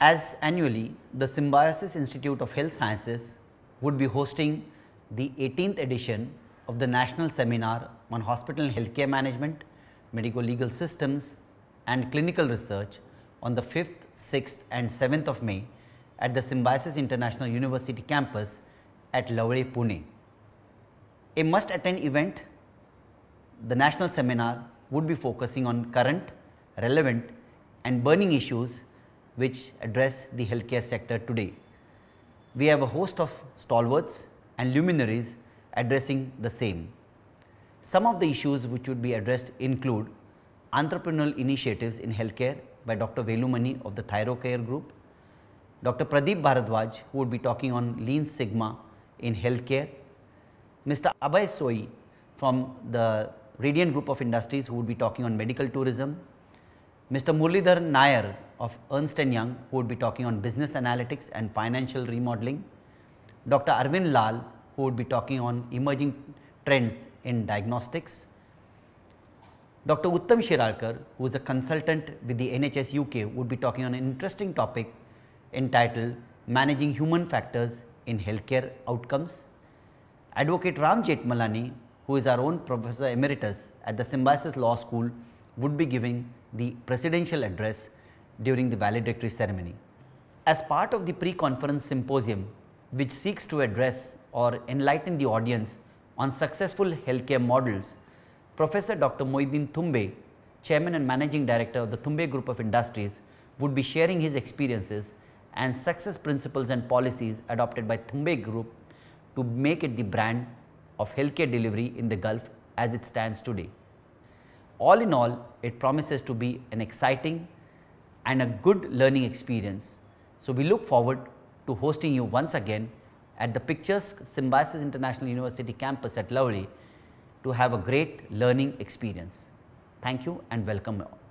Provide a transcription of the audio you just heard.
as annually the Symbiosis Institute of Health Sciences would be hosting the 18th edition of the national seminar on hospital and healthcare management, medical legal systems and clinical research on the 5th, 6th and 7th of May at the Symbiosis International University campus at Lavale, Pune. A must attend event, the national seminar would be focusing on current, relevant and burning issues which address the healthcare sector today. We have a host of stalwarts and luminaries addressing the same. Some of the issues which would be addressed include entrepreneurial initiatives in healthcare by Dr. Velumani of the Thyrocare group, Dr. Pradeep Bharadwaj who would be talking on lean sigma in healthcare, Mr. Abhay Soi from the Radiant Group of Industries who would be talking on medical tourism, Mr. Murlidhar Nair of Ernst & Young who would be talking on business analytics and financial remodeling, Dr. Arvind Lal who would be talking on emerging trends in diagnostics, Dr. Uttam Shiralkar who is a consultant with the NHS UK would be talking on an interesting topic entitled managing human factors in healthcare outcomes. Advocate Ram Malani, who is our own professor emeritus at the Symbiosis Law School would be giving the presidential address during the valedictory ceremony. As part of the pre-conference symposium, which seeks to address or enlighten the audience on successful healthcare models, Professor Dr. Moidin Thumbe, Chairman and Managing Director of the Thumbe Group of Industries, would be sharing his experiences and success principles and policies adopted by Thumbe Group to make it the brand of healthcare delivery in the Gulf as it stands today. All in all, it promises to be an exciting and a good learning experience. So, we look forward to hosting you once again at the picturesque Symbiosis International University campus at Lovely to have a great learning experience. Thank you and welcome